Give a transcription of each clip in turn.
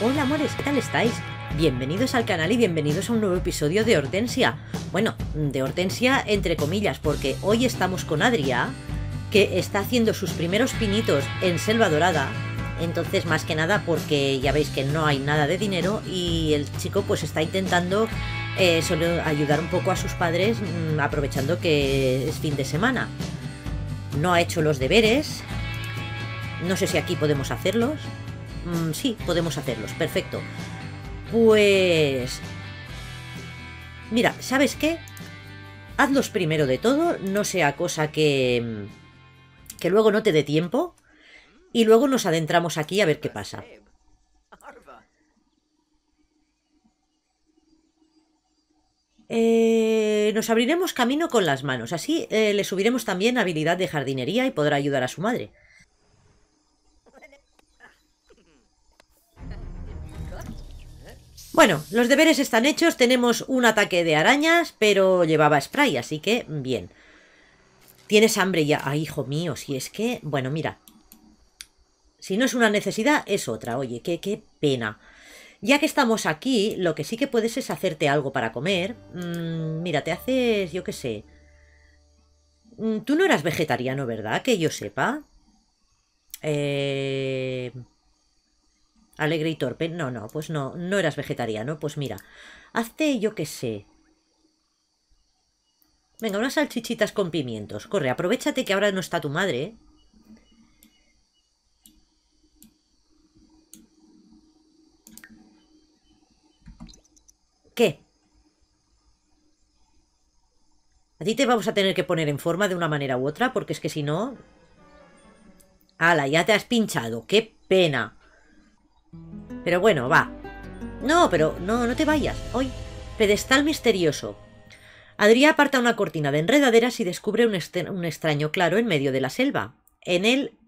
Hola amores, ¿qué tal estáis? Bienvenidos al canal y bienvenidos a un nuevo episodio de Hortensia. Bueno, de Hortensia entre comillas, porque hoy estamos con Adria, que está haciendo sus primeros pinitos en Selva Dorada. Entonces, más que nada, porque ya veis que no hay nada de dinero y el chico pues está intentando eh, solo ayudar un poco a sus padres, mm, aprovechando que es fin de semana no ha hecho los deberes. No sé si aquí podemos hacerlos. Mm, sí, podemos hacerlos, perfecto. Pues... Mira, ¿sabes qué? Hazlos primero de todo, no sea cosa que... que luego no te dé tiempo. Y luego nos adentramos aquí a ver qué pasa. Eh, nos abriremos camino con las manos, así eh, le subiremos también habilidad de jardinería y podrá ayudar a su madre. Bueno, los deberes están hechos, tenemos un ataque de arañas, pero llevaba spray, así que bien. Tienes hambre ya, ay hijo mío, si es que... Bueno, mira, si no es una necesidad, es otra, oye, qué, qué pena. Ya que estamos aquí, lo que sí que puedes es hacerte algo para comer. Mm, mira, te haces, yo qué sé. Mm, tú no eras vegetariano, ¿verdad? Que yo sepa. Eh... Alegre y torpe. No, no, pues no, no eras vegetariano. Pues mira, hazte, yo qué sé. Venga, unas salchichitas con pimientos. Corre, aprovechate que ahora no está tu madre. ¿eh? ¿Qué? A ti te vamos a tener que poner en forma de una manera u otra, porque es que si no... ¡Hala, ya te has pinchado! ¡Qué pena! Pero bueno, va. No, pero no, no te vayas. Hoy, pedestal misterioso. Adrián aparta una cortina de enredaderas y descubre un, un, extraño claro en medio de la selva. En él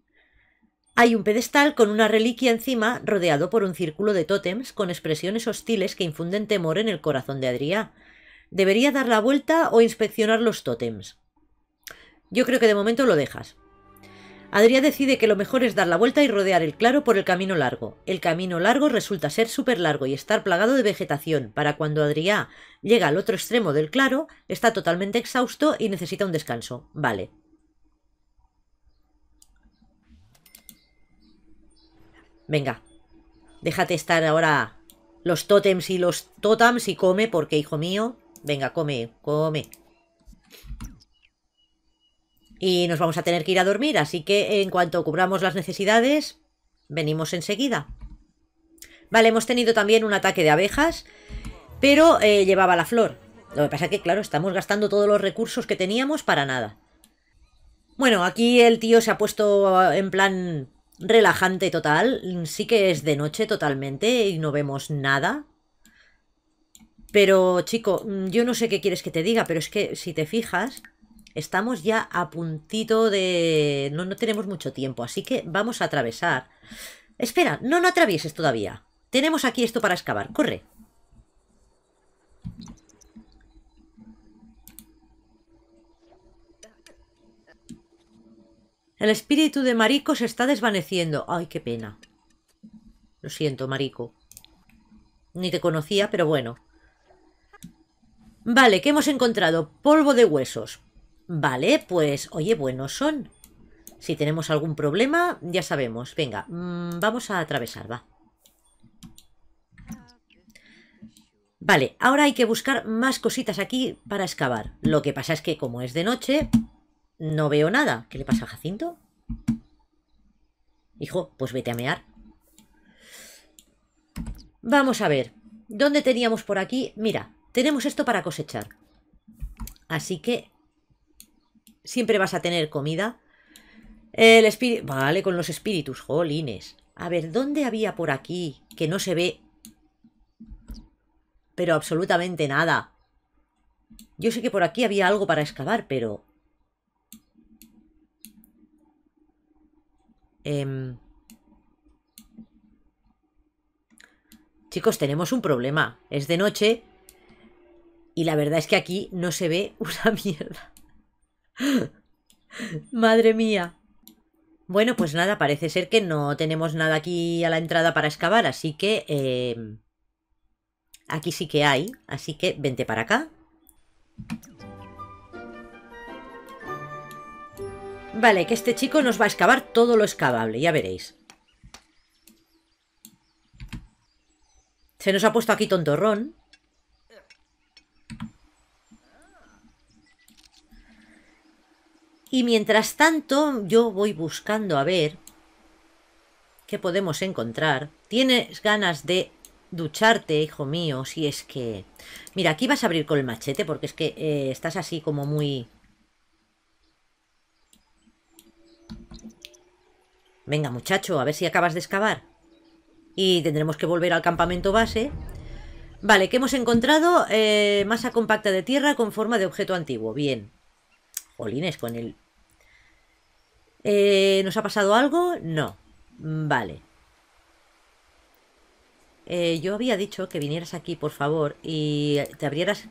hay un pedestal con una reliquia encima rodeado por un círculo de tótems con expresiones hostiles que infunden temor en el corazón de Adriá. ¿Debería dar la vuelta o inspeccionar los tótems? Yo creo que de momento lo dejas. Adriá decide que lo mejor es dar la vuelta y rodear el claro por el camino largo. El camino largo resulta ser súper largo y estar plagado de vegetación. Para cuando Adriá llega al otro extremo del claro, está totalmente exhausto y necesita un descanso. Vale. Venga, déjate estar ahora los tótems y los tótams y come, porque, hijo mío, venga, come, come. Y nos vamos a tener que ir a dormir, así que en cuanto cubramos las necesidades, venimos enseguida. Vale, hemos tenido también un ataque de abejas, pero eh, llevaba la flor. Lo que pasa es que, claro, estamos gastando todos los recursos que teníamos para nada. Bueno, aquí el tío se ha puesto eh, en plan relajante total. Sí que es de noche totalmente y no vemos nada. Pero, chico, mm, yo no sé qué quieres que te diga, pero es que si te fijas, estamos ya a puntito de... No, no tenemos mucho tiempo, así que vamos a atravesar. Espera, no, no atravieses todavía. Tenemos aquí esto para excavar, corre. El espíritu de Marico se está desvaneciendo. Ay, qué pena. Lo siento, Marico. Ni te conocía, pero bueno. Vale, ¿qué hemos encontrado? Polvo de huesos. Vale, pues, oye, buenos son. Si tenemos algún problema, ya sabemos. Venga, mm, vamos a atravesar, va. Vale, ahora hay que buscar más cositas aquí para excavar. Lo que pasa es que como es de noche, no veo nada. ¿Qué le pasa a Jacinto? Hijo, pues vete a mear. Vamos a ver. ¿Dónde teníamos por aquí? Mira, tenemos esto para cosechar. Así que siempre vas a tener comida. El espíritu... Vale, con los espíritus, jolines. A ver, ¿dónde había por aquí que no se ve? Pero absolutamente nada. Yo sé que por aquí había algo para excavar, pero... Em, chicos, tenemos un problema. Es de noche y la verdad es que aquí no se ve una mierda. Madre mía. Bueno, pues nada, parece ser que no tenemos nada aquí a la entrada para excavar, así que... Em, aquí sí que hay, así que vente para acá. Vale, que este chico nos va a excavar todo lo excavable, ya veréis. Se nos ha puesto aquí tontorrón. Y mientras tanto, yo voy buscando a ver qué podemos encontrar. ¿Tienes ganas de ducharte, hijo mío? Si es que... Mira, aquí vas a abrir con el machete porque es que eh, estás así como muy... Venga, muchacho, a ver si acabas de excavar. Y tendremos que volver al campamento base. Vale, ¿qué hemos encontrado? Eh, masa compacta de tierra con forma de objeto antiguo. Bien. Jolines, con el... Eh, ¿Nos ha pasado algo? No. Mm, vale. Eh, yo había dicho que vinieras aquí, por favor, y te abrieras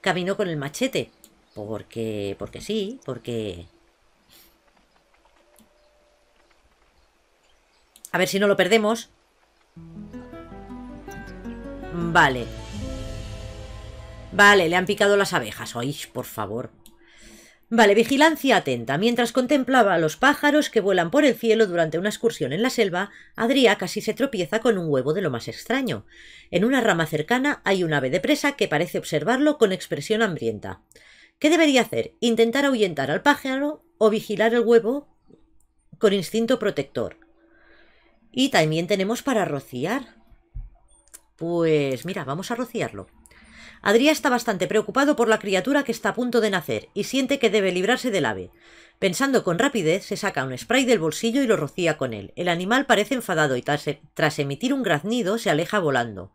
camino con el machete. Porque, porque sí, porque A ver si no lo perdemos. Vale. Vale, le han picado las abejas. Ay, por favor. Vale, vigilancia atenta. Mientras contemplaba a los pájaros que vuelan por el cielo durante una excursión en la selva, Adria casi se tropieza con un huevo de lo más extraño. En una rama cercana hay un ave de presa que parece observarlo con expresión hambrienta. ¿Qué debería hacer? ¿Intentar ahuyentar al pájaro o vigilar el huevo con instinto protector? Y también tenemos para rociar. Pues mira, vamos a rociarlo. Adriá está bastante preocupado por la criatura que está a punto de nacer y siente que debe librarse del ave. Pensando con rapidez, se saca un spray del bolsillo y lo rocía con él. El animal parece enfadado y tras, e, emitir un graznido se aleja volando.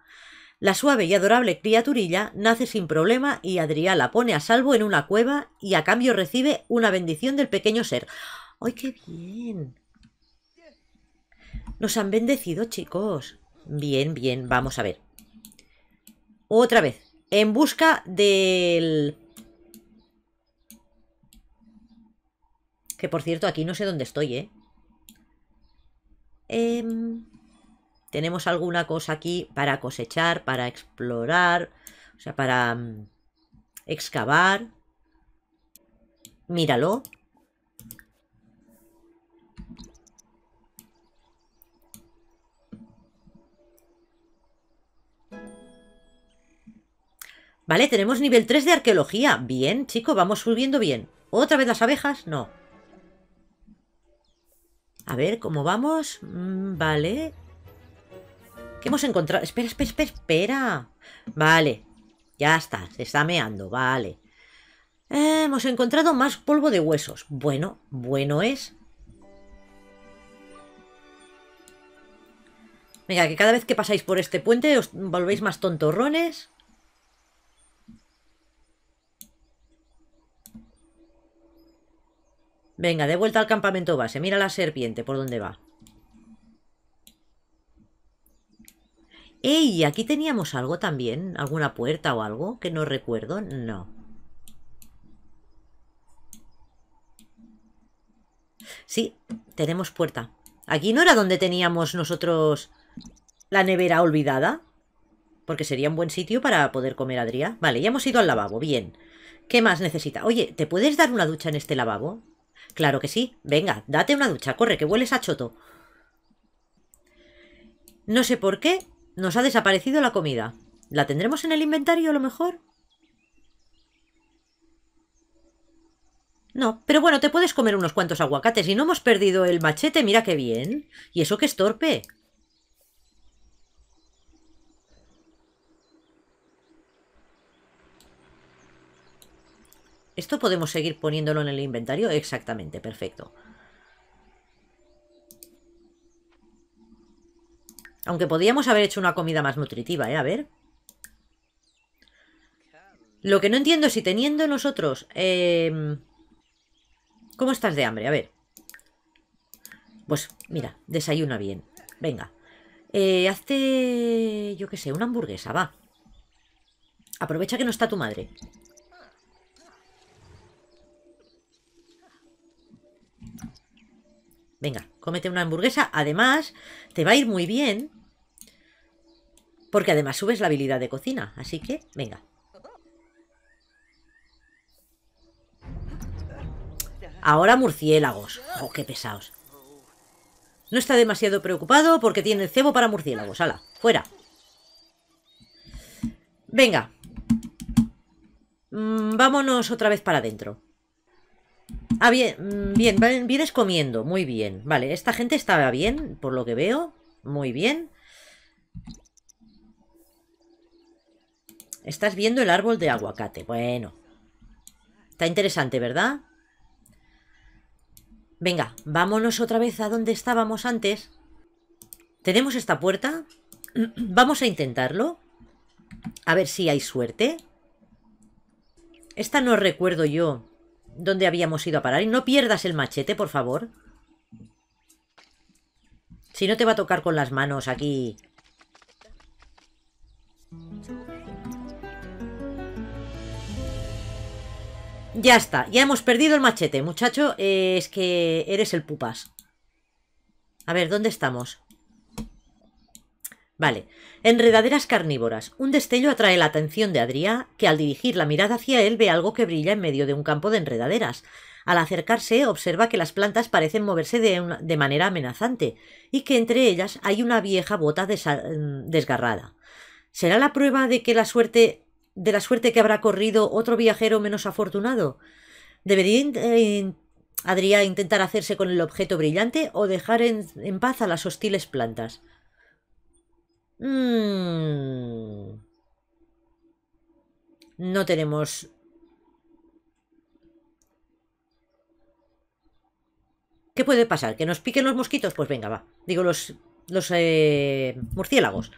La suave y adorable criaturilla nace sin problema y Adrián la pone a salvo en una cueva y a cambio recibe una bendición del pequeño ser. ¡Ay, qué bien! Nos han bendecido, chicos. Bien, bien, vamos a ver. Otra vez. En busca del... Que por cierto, aquí no sé dónde estoy, ¿eh? Em, Tenemos alguna cosa aquí para cosechar, para explorar, o sea, para mm, excavar. Míralo. Vale, tenemos nivel 3 de arqueología. Bien, chico, vamos subiendo bien. ¿Otra vez las abejas? No. A ver, ¿cómo vamos? Mm, vale. ¿Qué hemos encontrado? Espera, espera, espera, Vale. Ya está, se está meando, vale. Eh, hemos encontrado más polvo de huesos. Bueno, bueno es. Venga, que cada vez que pasáis por este puente os volvéis más tontorrones. Venga, de vuelta al campamento base. Mira la serpiente por dónde va. ¡Ey! ¿Aquí teníamos algo también? ¿Alguna puerta o algo? Que no recuerdo. No. Sí, tenemos puerta. ¿Aquí no era donde teníamos nosotros la nevera olvidada? Porque sería un buen sitio para poder comer Adrián. Vale, ya hemos ido al lavabo. Bien. ¿Qué más necesita? Oye, ¿te puedes dar una ducha en este lavabo? Claro que sí. Venga, date una ducha, corre, que hueles a choto. No sé por qué nos ha desaparecido la comida. ¿La tendremos en el inventario a lo mejor? No, pero bueno, te puedes comer unos cuantos aguacates y no hemos perdido el machete, mira qué bien. Y eso que es torpe. ¿Esto podemos seguir poniéndolo en el inventario? Exactamente, perfecto. Aunque podríamos haber hecho una comida más nutritiva, ¿eh? A ver. Lo que no entiendo es si teniendo nosotros... Em, ¿Cómo estás de hambre? A ver. Pues mira, desayuna bien. Venga. Eh, hazte, yo qué sé, una hamburguesa, va. Aprovecha que no está tu madre. Venga, cómete una hamburguesa. Además, te va a ir muy bien. Porque además subes la habilidad de cocina. Así que, venga. Ahora murciélagos. Oh, qué pesados. No está demasiado preocupado porque tiene el cebo para murciélagos. Hala, fuera. Venga. Mm, vámonos otra vez para adentro. Ah, bien, mm, bien, vienes comiendo, muy bien. Vale, esta gente estaba bien, por lo que veo. Muy bien. Estás viendo el árbol de aguacate. Bueno. Está interesante, ¿verdad? Venga, vámonos otra vez a donde estábamos antes. Tenemos esta puerta. Vamos a intentarlo. A ver si hay suerte. Esta no recuerdo yo dónde habíamos ido a parar. Y no pierdas el machete, por favor. Si no te va a tocar con las manos aquí. Ya está, ya hemos perdido el machete, muchacho. Eh, es que eres el pupas. A ver, ¿dónde estamos? Vale. Enredaderas carnívoras. Un destello atrae la atención de Adrià, que al dirigir la mirada hacia él ve algo que brilla en medio de un campo de enredaderas. Al acercarse, observa que las plantas parecen moverse de, manera amenazante y que entre ellas hay una vieja bota mm, desgarrada. ¿Será la prueba de que la suerte de la suerte que habrá corrido otro viajero menos afortunado? ¿Debería eh, intentar hacerse con el objeto brillante o dejar en paz a las hostiles plantas? Mm. No tenemos... ¿Qué puede pasar? ¿Que nos piquen los mosquitos? Pues venga, va. Digo, los, los eh, murciélagos.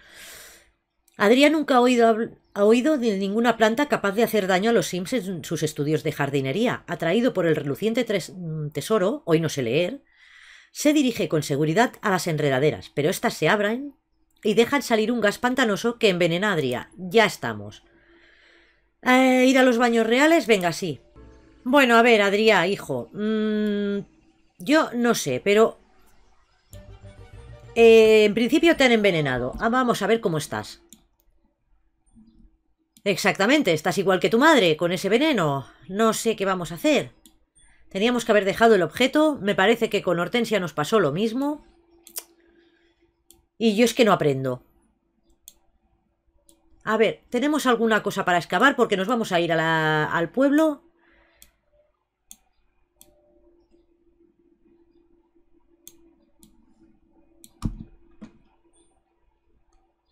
Adrián nunca ha oído, ha oído, de ninguna planta capaz de hacer daño a los Sims en sus estudios de jardinería. Atraído por el reluciente mm, tesoro, hoy no sé leer, se dirige con seguridad a las enredaderas, pero estas se abren y dejan salir un gas pantanoso que envenena a Adria. Ya estamos. Eh, ¿Ir a los baños reales? Venga, sí. Bueno, a ver, Adria, hijo. Mm, yo no sé, pero... Eh, en principio te han envenenado. Ah, vamos a ver cómo estás. Exactamente, estás igual que tu madre, con ese veneno. No sé qué vamos a hacer. Teníamos que haber dejado el objeto. Me parece que con Hortensia nos pasó lo mismo. Y yo es que no aprendo. A ver, ¿tenemos alguna cosa para excavar? Porque nos vamos a ir al pueblo.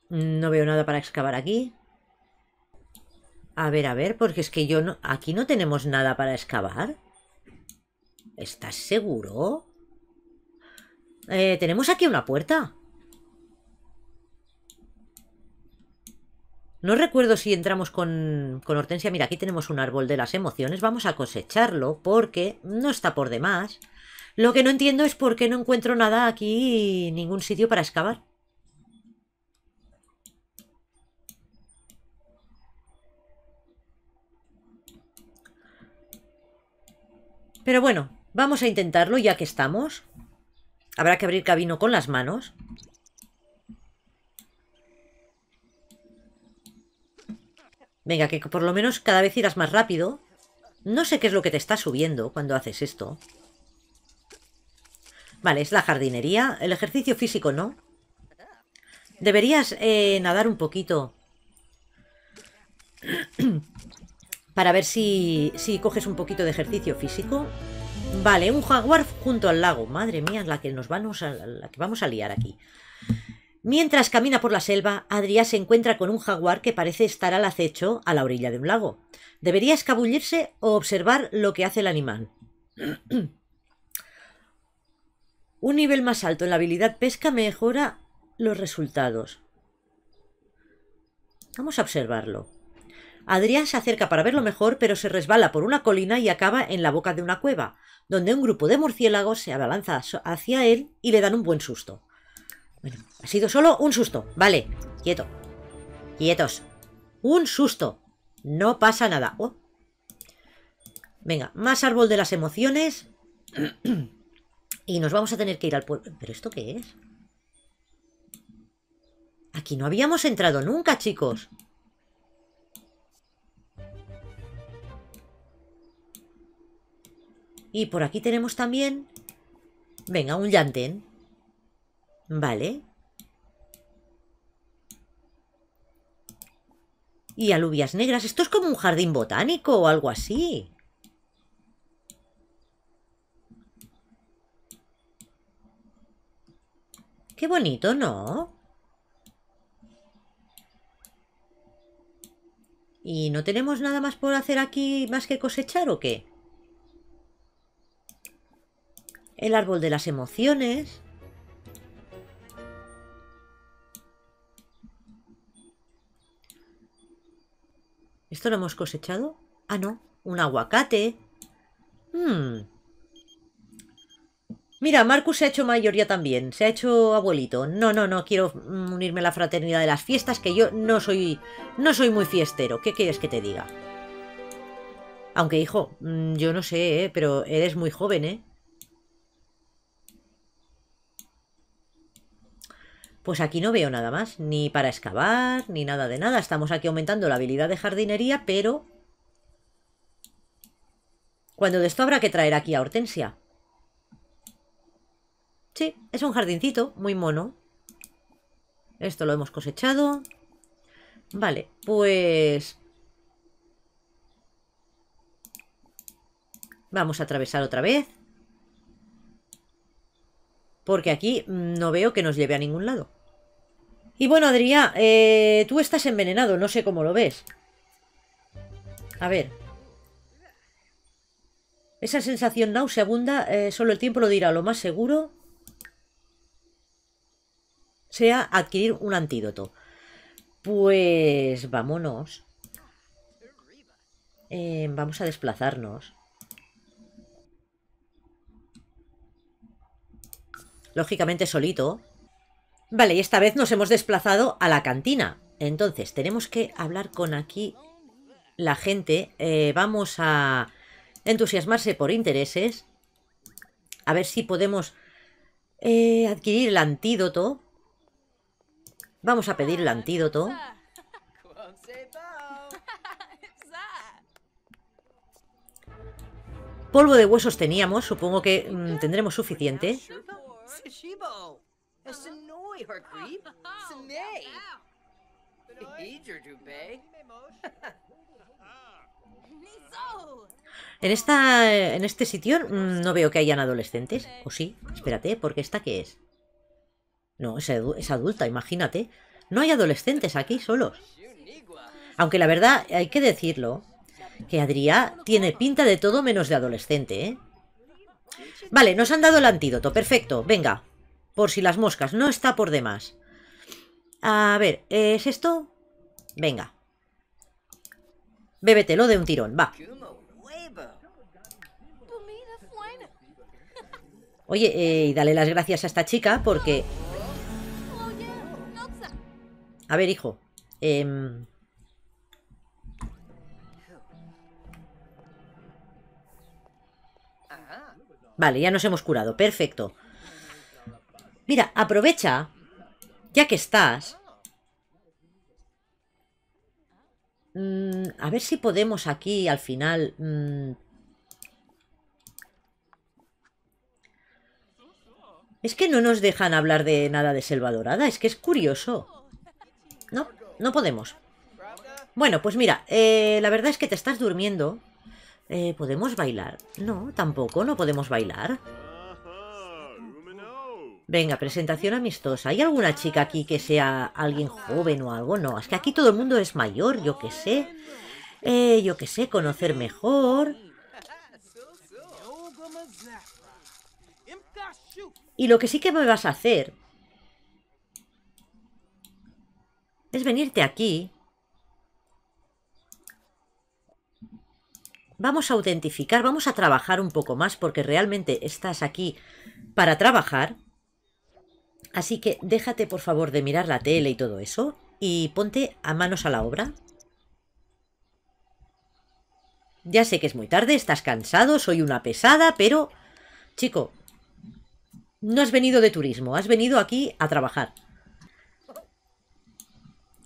No veo nada para excavar aquí. A ver, a ver, porque es que yo no... Aquí no tenemos nada para excavar. ¿Estás seguro? Eh, tenemos aquí una puerta. No recuerdo si entramos con, Hortensia. Mira, aquí tenemos un árbol de las emociones. Vamos a cosecharlo porque no está por demás. Lo que no entiendo es por qué no encuentro nada aquí, ningún sitio para excavar. Pero bueno, vamos a intentarlo ya que estamos. Habrá que abrir camino con las manos. Venga, que por lo menos cada vez irás más rápido. No sé qué es lo que te está subiendo cuando haces esto. Vale, es la jardinería. El ejercicio físico no. Deberías eh, nadar un poquito. Para ver si, coges un poquito de ejercicio físico. Vale, un jaguar junto al lago. Madre mía, la que nos vamos a, la que vamos a liar aquí. Mientras camina por la selva, Adrián se encuentra con un jaguar que parece estar al acecho a la orilla de un lago. Debería escabullirse o observar lo que hace el animal. un nivel más alto en la habilidad pesca mejora los resultados. Vamos a observarlo. Adrián se acerca para verlo mejor, pero se resbala por una colina y acaba en la boca de una cueva, donde un grupo de murciélagos se abalanza hacia él y le dan un buen susto. Bueno, ha sido solo un susto. Vale, quieto. Quietos. Un susto. No pasa nada. Oh. Venga, más árbol de las emociones. y nos vamos a tener que ir al pueblo. ¿Pero esto qué es? Aquí no habíamos entrado nunca, chicos. Y por aquí tenemos también... Venga, un llantén. Vale. Y alubias negras. Esto es como un jardín botánico o algo así. Qué bonito, ¿no? ¿Y no tenemos nada más por hacer aquí más que cosechar o qué? El árbol de las emociones. ¿Esto lo hemos cosechado? Ah, no. Un aguacate. Hmm. Mira, Marcus se ha hecho mayor ya también. Se ha hecho abuelito. No, no, no quiero mm, unirme a la fraternidad de las fiestas, que yo no soy, no soy muy fiestero. ¿Qué quieres que te diga? Aunque, hijo, mm, yo no sé, eh, pero eres muy joven, ¿eh? Pues aquí no veo nada más, ni para excavar, ni nada de nada. Estamos aquí aumentando la habilidad de jardinería, pero... Cuando de esto habrá que traer aquí a Hortensia. Sí, es un jardincito, muy mono. Esto lo hemos cosechado. Vale, pues... Vamos a atravesar otra vez porque aquí no veo que nos lleve a ningún lado. Y bueno, Adrián, eh, tú estás envenenado, no sé cómo lo ves. A ver. Esa sensación nauseabunda, eh, solo el tiempo lo dirá, lo más seguro sea adquirir un antídoto. Pues vámonos. Eh, vamos a desplazarnos. lógicamente solito. Vale, y esta vez nos hemos desplazado a la cantina. Entonces, tenemos que hablar con aquí la gente. Eh, vamos a entusiasmarse por intereses. A ver si podemos eh, adquirir el antídoto. Vamos a pedir el antídoto. Polvo de huesos teníamos, supongo que mm, tendremos suficiente. En esta, en este sitio mm, no veo que hayan adolescentes, o sí, espérate, porque esta qué es. No, es, adulta, imagínate. No hay adolescentes aquí solos. Aunque la verdad, hay que decirlo, que Adriá tiene pinta de todo menos de adolescente, ¿eh? Vale, nos han dado el antídoto. Perfecto, venga. Por si las moscas, no está por demás. A ver, ¿es esto? Venga. Bébetelo de un tirón, va. Oye, eh, y dale las gracias a esta chica porque... A ver, hijo. Eh... Vale, ya nos hemos curado. Perfecto. Mira, aprovecha, ya que estás... Mm, a ver si podemos aquí al final... Mm. es que no nos dejan hablar de nada de Selva Dorada, es que es curioso. No, no podemos. Bueno, pues mira, eh, la verdad es que te estás durmiendo... Eh, ¿Podemos bailar? No, tampoco, no podemos bailar. Venga, presentación amistosa. ¿Hay alguna chica aquí que sea alguien joven o algo? No, es que aquí todo el mundo es mayor, yo qué sé. Eh, yo qué sé, conocer mejor. Y lo que sí que me vas a hacer es venirte aquí vamos a autentificar, vamos a trabajar un poco más porque realmente estás aquí para trabajar. Así que déjate por favor de mirar la tele y todo eso y ponte a manos a la obra. Ya sé que es muy tarde, estás cansado, soy una pesada, pero... Chico, no has venido de turismo, has venido aquí a trabajar.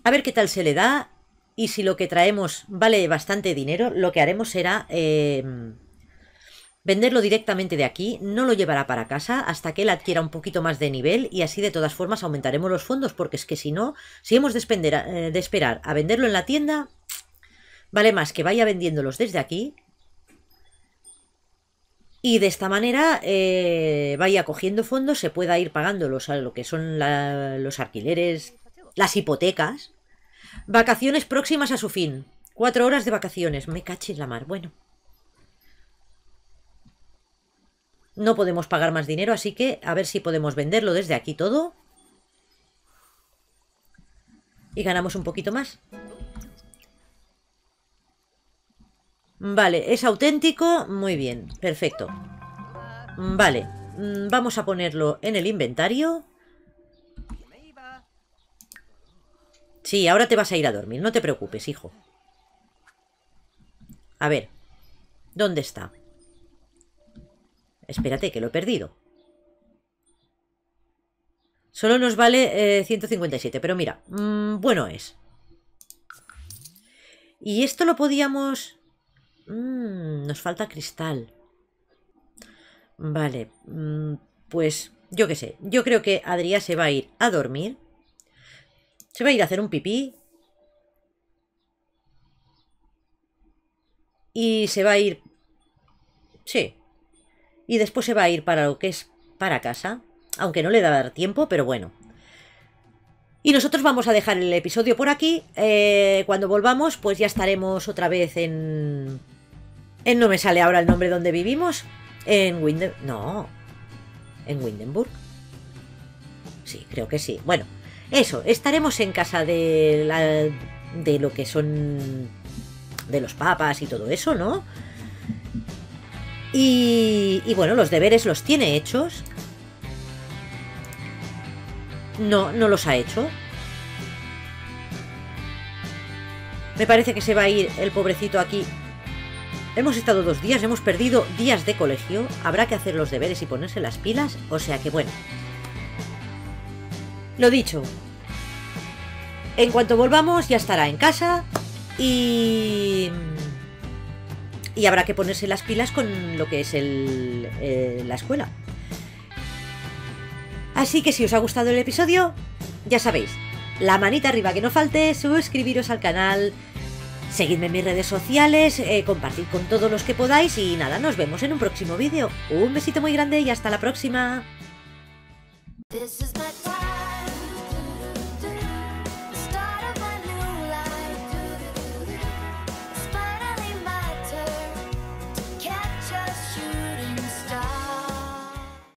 A ver qué tal se le da y si lo que traemos vale bastante dinero, lo que haremos será em, venderlo directamente de aquí. No lo llevará para casa hasta que él adquiera un poquito más de nivel y así de todas formas aumentaremos los fondos porque es que si no, si hemos de, eh, esperar a venderlo en la tienda, vale más que vaya vendiéndolos desde aquí y de esta manera eh, vaya cogiendo fondos, se pueda ir pagándolos A lo que son los alquileres, las hipotecas, Vacaciones próximas a su fin. Cuatro horas de vacaciones. Me cachis la mar. Bueno. No podemos pagar más dinero, así que a ver si podemos venderlo desde aquí todo. Y ganamos un poquito más. Vale, es auténtico. Muy bien, perfecto. Vale, mm, vamos a ponerlo en el inventario. Sí, ahora te vas a ir a dormir, no te preocupes, hijo. A ver, ¿dónde está? Espérate, que lo he perdido. Solo nos vale 157, eh, pero mira, mm, bueno es. Y esto lo podíamos... Mm, nos falta cristal. Vale, mm, pues yo qué sé, yo creo que Adrián se va a ir a dormir. ¿Se va a ir a hacer un pipí? Y se va a ir... Sí. Y después se va a ir para lo que es para casa. Aunque no le da dar tiempo, pero bueno. Y nosotros vamos a dejar el episodio por aquí. Eh, cuando volvamos, pues ya estaremos otra vez en... en... No me sale ahora el nombre donde vivimos. En Winden... No. En Windenburg. Sí, creo que sí. Bueno, eso, estaremos en casa de, lo que son de los papas y todo eso, ¿no? Y, y bueno, los deberes los tiene hechos. No, no los ha hecho. Me parece que se va a ir el pobrecito aquí. Hemos estado dos días, hemos perdido días de colegio. Habrá que hacer los deberes y ponerse las pilas. O sea que bueno, lo dicho, en cuanto volvamos ya estará en casa y... Y habrá que ponerse las pilas con lo que es el, eh, la escuela. Así que si os ha gustado el episodio, ya sabéis, la manita arriba que no falte, suscribiros al canal, seguidme en mis redes sociales, eh, compartid con todos los que podáis y nada, nos vemos en un próximo vídeo. Un besito muy grande y hasta la próxima.